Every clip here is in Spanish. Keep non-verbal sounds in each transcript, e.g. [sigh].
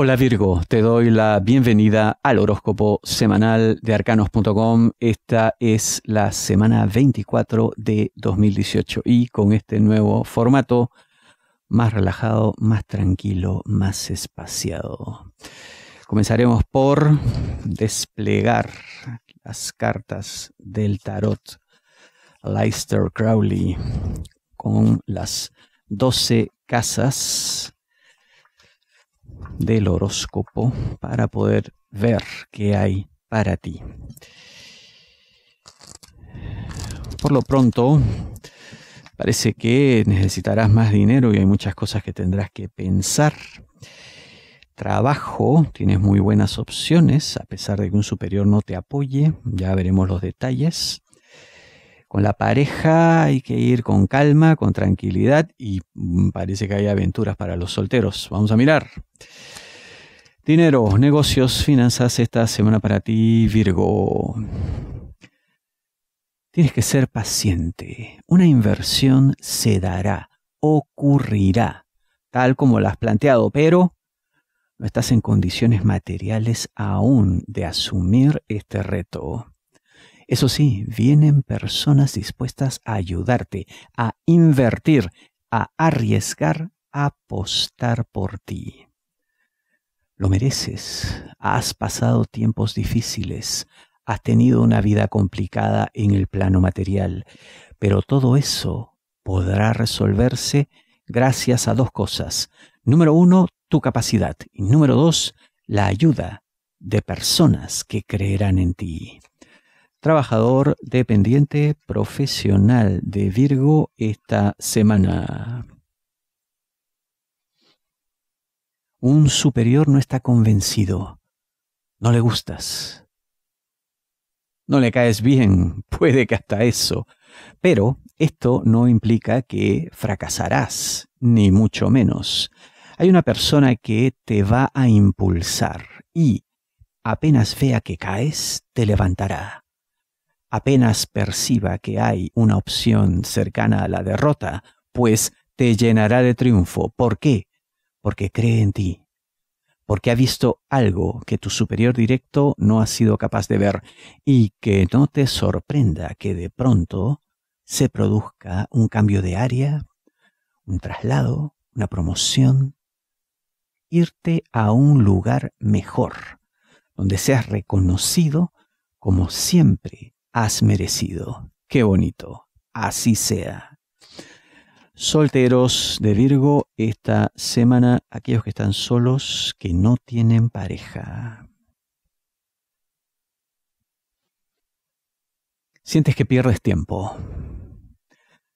Hola Virgo, te doy la bienvenida al horóscopo semanal de arcanos.com. Esta es la semana 24 de 2018 y con este nuevo formato más relajado, más tranquilo, más espaciado. Comenzaremos por desplegar las cartas del tarot Leicester Crowley con las 12 casas del horóscopo para poder ver qué hay para ti. Por lo pronto, parece que necesitarás más dinero y hay muchas cosas que tendrás que pensar. Trabajo, tienes muy buenas opciones, a pesar de que un superior no te apoye, ya veremos los detalles con la pareja hay que ir con calma, con tranquilidad y mm, parece que hay aventuras para los solteros. Vamos a mirar. Dinero, negocios, finanzas esta semana para ti, Virgo. Tienes que ser paciente. Una inversión se dará, ocurrirá, tal como la has planteado, pero no estás en condiciones materiales aún de asumir este reto. Eso sí, vienen personas dispuestas a ayudarte, a invertir, a arriesgar, a apostar por ti. Lo mereces. Has pasado tiempos difíciles. Has tenido una vida complicada en el plano material. Pero todo eso podrá resolverse gracias a dos cosas. Número uno, tu capacidad. Y número dos, la ayuda de personas que creerán en ti trabajador dependiente profesional de Virgo esta semana. Un superior no está convencido. No le gustas. No le caes bien. [laughs] Puede que hasta eso. Pero esto no implica que fracasarás, ni mucho menos. Hay una persona que te va a impulsar y apenas vea que caes, te levantará apenas perciba que hay una opción cercana a la derrota, pues te llenará de triunfo. ¿Por qué? Porque cree en ti, porque ha visto algo que tu superior directo no ha sido capaz de ver, y que no te sorprenda que de pronto se produzca un cambio de área, un traslado, una promoción, irte a un lugar mejor, donde seas reconocido como siempre has merecido. Qué bonito. Así sea. Solteros de Virgo, esta semana aquellos que están solos, que no tienen pareja. Sientes que pierdes tiempo.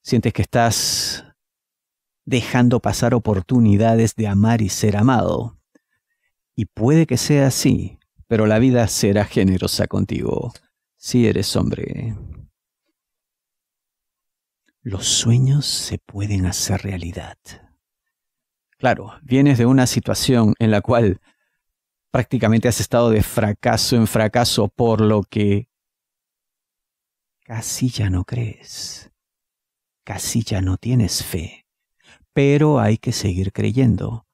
Sientes que estás dejando pasar oportunidades de amar y ser amado. Y puede que sea así, pero la vida será generosa contigo si eres hombre. Los sueños se pueden hacer realidad. Claro, vienes de una situación en la cual prácticamente has estado de fracaso en fracaso, por lo que casi ya no crees, casi ya no tienes fe, pero hay que seguir creyendo,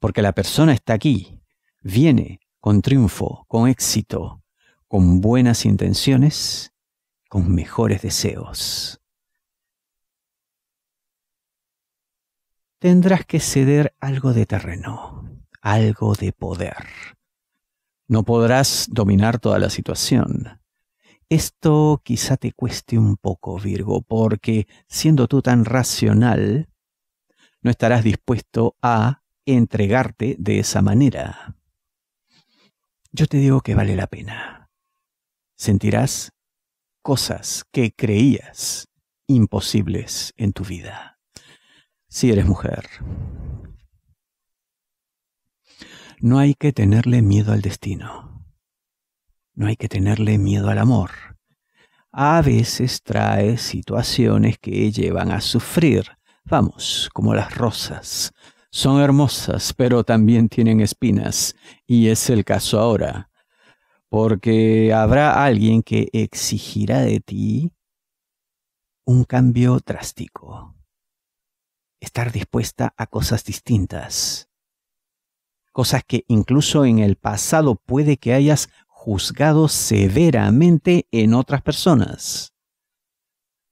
porque la persona está aquí, viene con triunfo, con éxito, con buenas intenciones, con mejores deseos. Tendrás que ceder algo de terreno, algo de poder. No podrás dominar toda la situación. Esto quizá te cueste un poco, Virgo, porque siendo tú tan racional, no estarás dispuesto a entregarte de esa manera. Yo te digo que vale la pena sentirás cosas que creías imposibles en tu vida. Si eres mujer, no hay que tenerle miedo al destino. No hay que tenerle miedo al amor. A veces trae situaciones que llevan a sufrir. Vamos, como las rosas. Son hermosas, pero también tienen espinas. Y es el caso ahora porque habrá alguien que exigirá de ti un cambio drástico, estar dispuesta a cosas distintas, cosas que incluso en el pasado puede que hayas juzgado severamente en otras personas.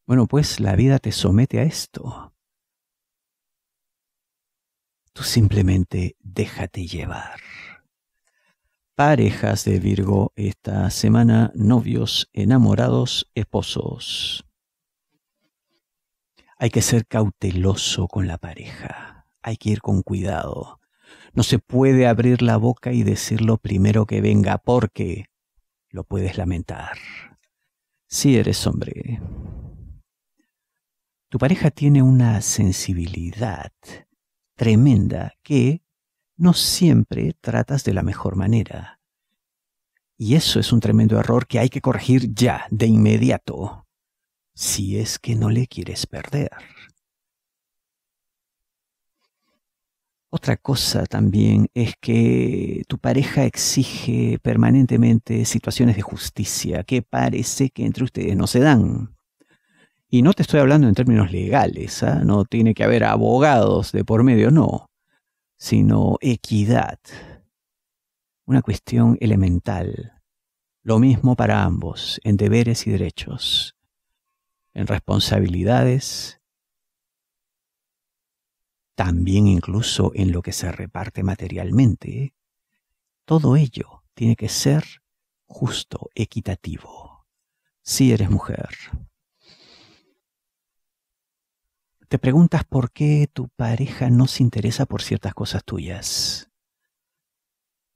Bueno, pues la vida te somete a esto. Tú simplemente déjate llevar parejas de Virgo esta semana, novios, enamorados, esposos. Hay que ser cauteloso con la pareja, hay que ir con cuidado. No se puede abrir la boca y decir lo primero que venga porque lo puedes lamentar. Si eres hombre, tu pareja tiene una sensibilidad tremenda que no siempre tratas de la mejor manera. Y eso es un tremendo error que hay que corregir ya, de inmediato, si es que no le quieres perder. Otra cosa también es que tu pareja exige permanentemente situaciones de justicia que parece que entre ustedes no se dan. Y no te estoy hablando en términos legales, ¿ah? no tiene que haber abogados de por medio, no sino equidad. Una cuestión elemental. Lo mismo para ambos, en deberes y derechos, en responsabilidades, también incluso en lo que se reparte materialmente. Todo ello tiene que ser justo, equitativo. Si eres mujer, te preguntas por qué tu pareja no se interesa por ciertas cosas tuyas.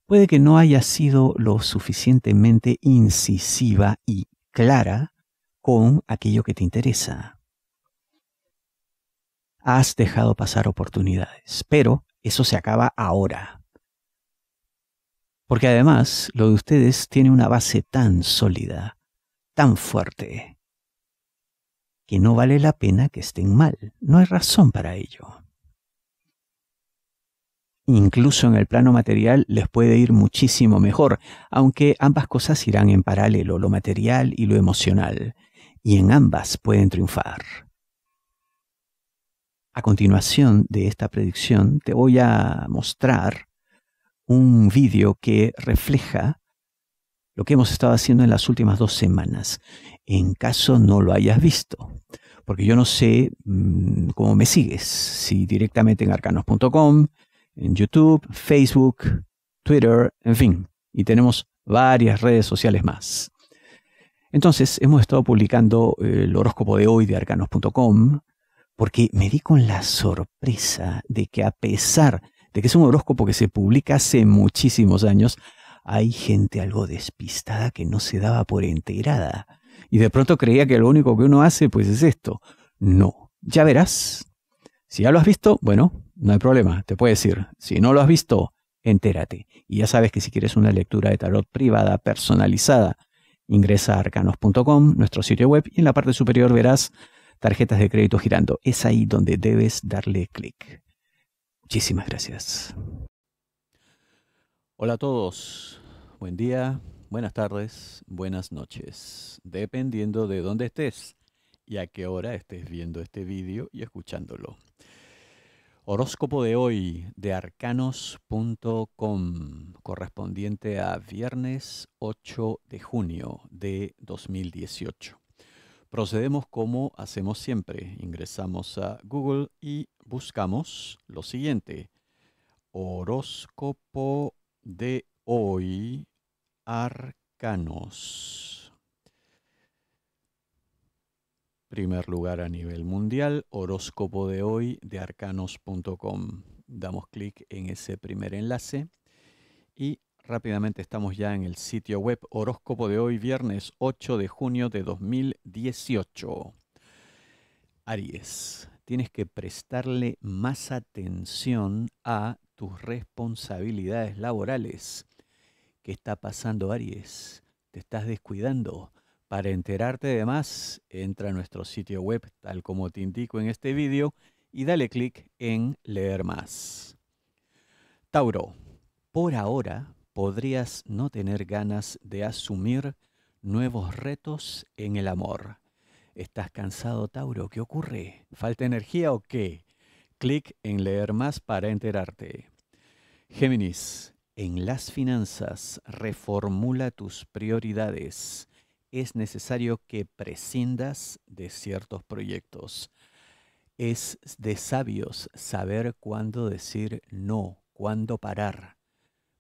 Puede que no haya sido lo suficientemente incisiva y clara con aquello que te interesa. Has dejado pasar oportunidades, pero eso se acaba ahora. Porque además lo de ustedes tiene una base tan sólida, tan fuerte, que no vale la pena que estén mal, no hay razón para ello. Incluso en el plano material les puede ir muchísimo mejor, aunque ambas cosas irán en paralelo, lo material y lo emocional, y en ambas pueden triunfar. A continuación de esta predicción te voy a mostrar un vídeo que refleja lo que hemos estado haciendo en las últimas dos semanas, en caso no lo hayas visto. Porque yo no sé mm, cómo me sigues, si directamente en arcanos.com, en YouTube, Facebook, Twitter, en fin. Y tenemos varias redes sociales más. Entonces, hemos estado publicando eh, el horóscopo de hoy de arcanos.com porque me di con la sorpresa de que a pesar de que es un horóscopo que se publica hace muchísimos años, hay gente algo despistada que no se daba por enterada y de pronto creía que lo único que uno hace pues es esto. No, ya verás. Si ya lo has visto, bueno, no hay problema, te puedes ir. Si no lo has visto, entérate. Y ya sabes que si quieres una lectura de tarot privada, personalizada, ingresa a arcanos.com, nuestro sitio web, y en la parte superior verás tarjetas de crédito girando. Es ahí donde debes darle clic. Muchísimas gracias. Hola a todos buen día, buenas tardes, buenas noches, dependiendo de dónde estés y a qué hora estés viendo este vídeo y escuchándolo. Horóscopo de hoy de arcanos.com, correspondiente a viernes 8 de junio de 2018. Procedemos como hacemos siempre, ingresamos a Google y buscamos lo siguiente, horóscopo de hoy arcanos. Primer lugar a nivel mundial, horóscopo de hoy de arcanos.com. Damos clic en ese primer enlace y rápidamente estamos ya en el sitio web horóscopo de hoy, viernes 8 de junio de 2018. Aries, tienes que prestarle más atención a tus responsabilidades laborales ¿Qué está pasando, Aries? ¿Te estás descuidando? Para enterarte de más, entra a nuestro sitio web, tal como te indico en este vídeo, y dale clic en leer más. Tauro, por ahora podrías no tener ganas de asumir nuevos retos en el amor. ¿Estás cansado, Tauro? ¿Qué ocurre? ¿Falta energía o qué? Clic en leer más para enterarte. Géminis, en las finanzas, reformula tus prioridades. Es necesario que prescindas de ciertos proyectos. Es de sabios saber cuándo decir no, cuándo parar,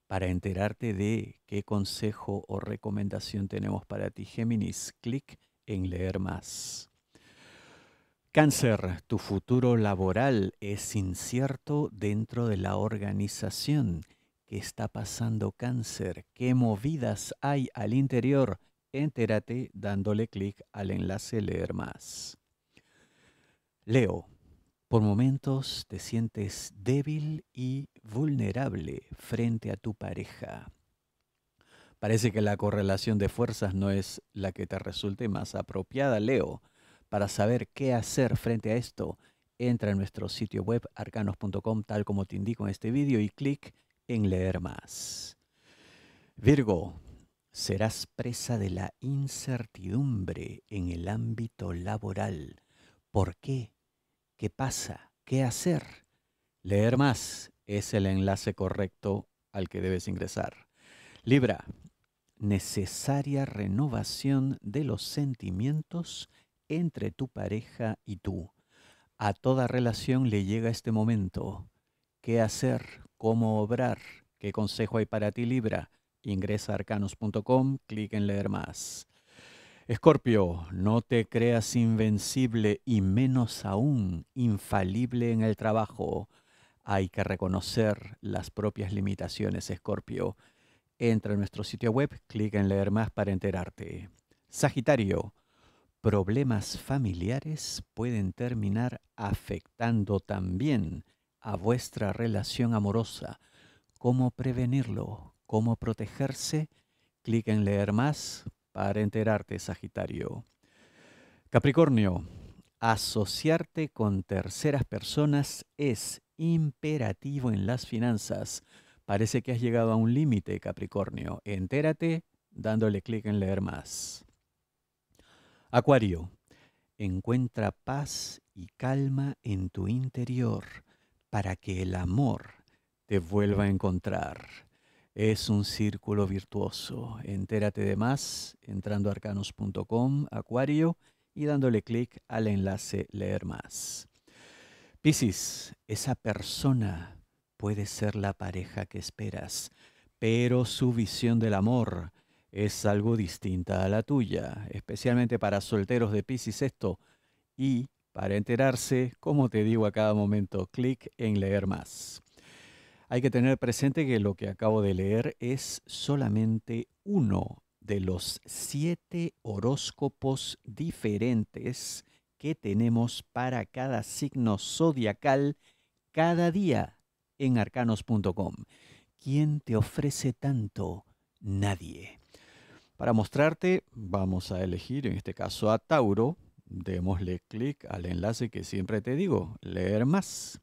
para enterarte de qué consejo o recomendación tenemos para ti, Géminis. Clic en leer más. Cáncer, tu futuro laboral es incierto dentro de la organización ¿Qué está pasando cáncer? ¿Qué movidas hay al interior? Entérate dándole clic al enlace Leer más. Leo, por momentos te sientes débil y vulnerable frente a tu pareja. Parece que la correlación de fuerzas no es la que te resulte más apropiada, Leo. Para saber qué hacer frente a esto, entra en nuestro sitio web arcanos.com tal como te indico en este vídeo y clic en leer más. Virgo, serás presa de la incertidumbre en el ámbito laboral. ¿Por qué? ¿Qué pasa? ¿Qué hacer? Leer más es el enlace correcto al que debes ingresar. Libra, necesaria renovación de los sentimientos entre tu pareja y tú. A toda relación le llega este momento. ¿Qué hacer? cómo obrar. ¿Qué consejo hay para ti, Libra? Ingresa a arcanos.com, clic en leer más. Escorpio, no te creas invencible y menos aún infalible en el trabajo. Hay que reconocer las propias limitaciones, Escorpio. Entra a nuestro sitio web, clic en leer más para enterarte. Sagitario, problemas familiares pueden terminar afectando también a vuestra relación amorosa, cómo prevenirlo, cómo protegerse, clic en leer más para enterarte, Sagitario. Capricornio, asociarte con terceras personas es imperativo en las finanzas. Parece que has llegado a un límite, Capricornio. Entérate dándole clic en leer más. Acuario, encuentra paz y calma en tu interior para que el amor te vuelva a encontrar. Es un círculo virtuoso. Entérate de más entrando a arcanos.com, Acuario, y dándole clic al enlace Leer más. Piscis, esa persona puede ser la pareja que esperas, pero su visión del amor es algo distinta a la tuya, especialmente para solteros de Piscis esto, y para enterarse, como te digo a cada momento, clic en leer más. Hay que tener presente que lo que acabo de leer es solamente uno de los siete horóscopos diferentes que tenemos para cada signo zodiacal cada día en arcanos.com. ¿Quién te ofrece tanto? Nadie. Para mostrarte, vamos a elegir en este caso a Tauro, Démosle clic al enlace que siempre te digo, leer más.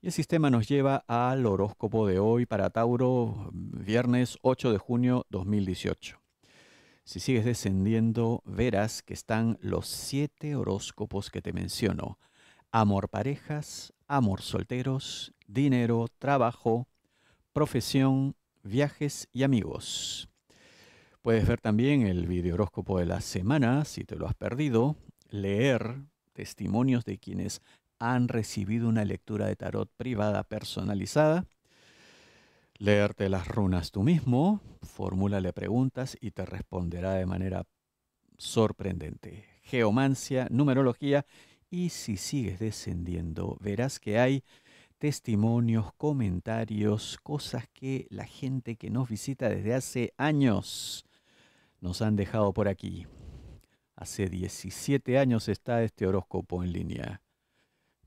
Y el sistema nos lleva al horóscopo de hoy para Tauro, viernes 8 de junio 2018. Si sigues descendiendo, verás que están los siete horóscopos que te menciono. Amor parejas, amor solteros, dinero, trabajo, profesión, viajes y amigos. Puedes ver también el video horóscopo de la semana si te lo has perdido leer testimonios de quienes han recibido una lectura de tarot privada personalizada, leerte las runas tú mismo, formúlale preguntas y te responderá de manera sorprendente. Geomancia, numerología y si sigues descendiendo verás que hay testimonios, comentarios, cosas que la gente que nos visita desde hace años nos han dejado por aquí. Hace 17 años está este horóscopo en línea.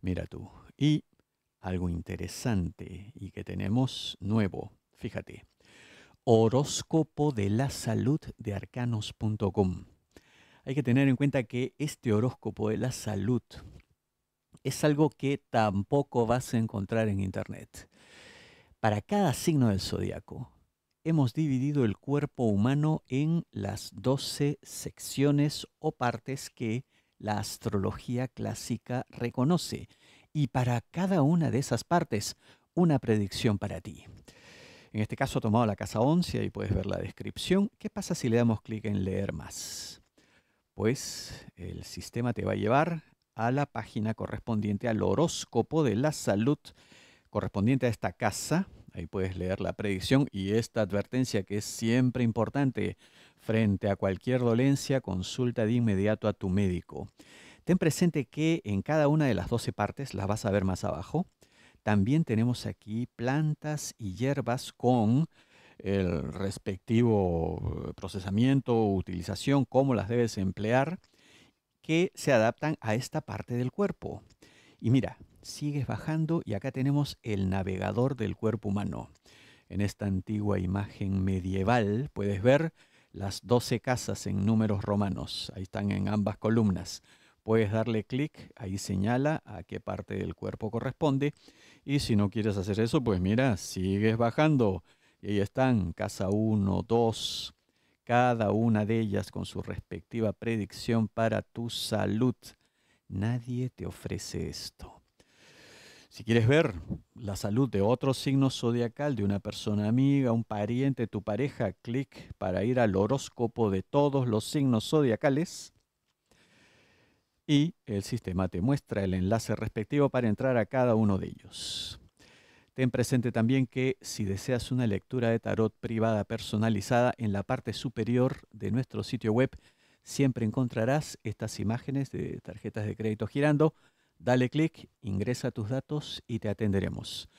Mira tú. Y algo interesante y que tenemos nuevo. Fíjate. Horóscopo de la salud de arcanos.com. Hay que tener en cuenta que este horóscopo de la salud es algo que tampoco vas a encontrar en internet. Para cada signo del zodiaco hemos dividido el cuerpo humano en las 12 secciones o partes que la astrología clásica reconoce y para cada una de esas partes una predicción para ti. En este caso he tomado la casa 11 y puedes ver la descripción. ¿Qué pasa si le damos clic en leer más? Pues el sistema te va a llevar a la página correspondiente al horóscopo de la salud correspondiente a esta casa Ahí puedes leer la predicción y esta advertencia que es siempre importante. Frente a cualquier dolencia, consulta de inmediato a tu médico. Ten presente que en cada una de las 12 partes, las vas a ver más abajo, también tenemos aquí plantas y hierbas con el respectivo eh, procesamiento utilización, cómo las debes emplear, que se adaptan a esta parte del cuerpo. Y mira, sigues bajando y acá tenemos el navegador del cuerpo humano. En esta antigua imagen medieval puedes ver las 12 casas en números romanos. Ahí están en ambas columnas. Puedes darle clic, ahí señala a qué parte del cuerpo corresponde. Y si no quieres hacer eso, pues mira, sigues bajando. Y ahí están, casa 1, 2, cada una de ellas con su respectiva predicción para tu salud. Nadie te ofrece esto. Si quieres ver la salud de otro signo zodiacal, de una persona amiga, un pariente, tu pareja, clic para ir al horóscopo de todos los signos zodiacales. Y el sistema te muestra el enlace respectivo para entrar a cada uno de ellos. Ten presente también que si deseas una lectura de tarot privada personalizada, en la parte superior de nuestro sitio web siempre encontrarás estas imágenes de tarjetas de crédito girando Dale clic, ingresa tus datos y te atenderemos.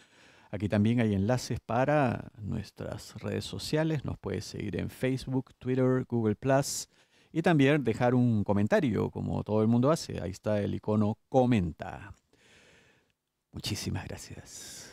Aquí también hay enlaces para nuestras redes sociales. Nos puedes seguir en Facebook, Twitter, Google Plus y también dejar un comentario, como todo el mundo hace. Ahí está el icono comenta. Muchísimas gracias.